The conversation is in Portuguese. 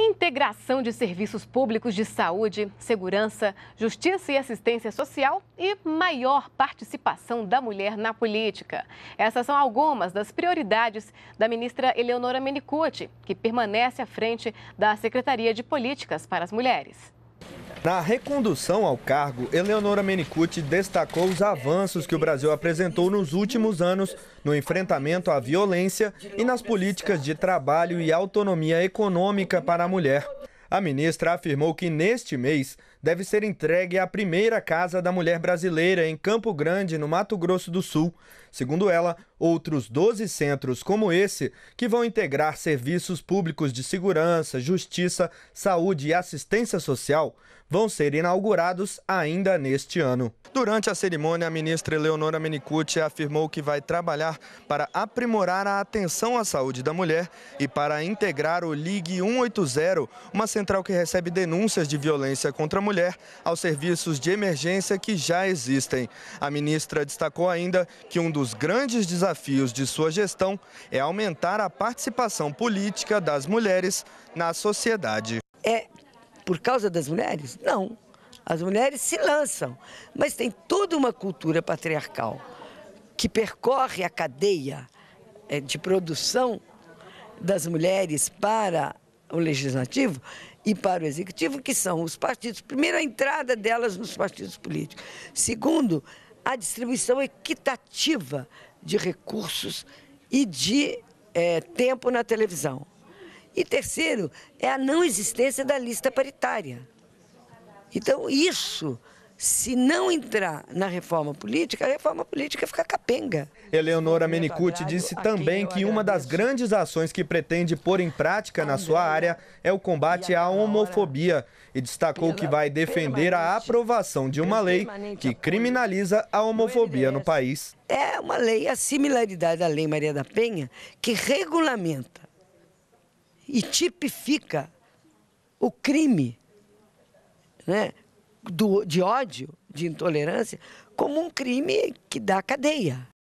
Integração de serviços públicos de saúde, segurança, justiça e assistência social e maior participação da mulher na política. Essas são algumas das prioridades da ministra Eleonora Menicucci, que permanece à frente da Secretaria de Políticas para as Mulheres. Na recondução ao cargo, Eleonora Menicucci destacou os avanços que o Brasil apresentou nos últimos anos no enfrentamento à violência e nas políticas de trabalho e autonomia econômica para a mulher. A ministra afirmou que neste mês deve ser entregue à primeira Casa da Mulher Brasileira em Campo Grande, no Mato Grosso do Sul. Segundo ela, outros 12 centros como esse, que vão integrar serviços públicos de segurança, justiça, saúde e assistência social, vão ser inaugurados ainda neste ano. Durante a cerimônia, a ministra Eleonora Menicucci afirmou que vai trabalhar para aprimorar a atenção à saúde da mulher e para integrar o Ligue 180, uma central que recebe denúncias de violência contra a mulher mulher aos serviços de emergência que já existem. A ministra destacou ainda que um dos grandes desafios de sua gestão é aumentar a participação política das mulheres na sociedade. É por causa das mulheres? Não. As mulheres se lançam, mas tem toda uma cultura patriarcal que percorre a cadeia é, de produção das mulheres para o legislativo e para o executivo, que são os partidos. Primeiro, a entrada delas nos partidos políticos. Segundo, a distribuição equitativa de recursos e de é, tempo na televisão. E terceiro, é a não existência da lista paritária. Então, isso se não entrar na reforma política, a reforma política fica capenga. Eleonora Menicucci disse também que uma das grandes ações que pretende pôr em prática na sua área é o combate à homofobia e destacou que vai defender a aprovação de uma lei que criminaliza a homofobia no país. É uma lei, a similaridade à Lei Maria da Penha, que regulamenta e tipifica o crime né, do, de ódio, de intolerância, como um crime que dá cadeia.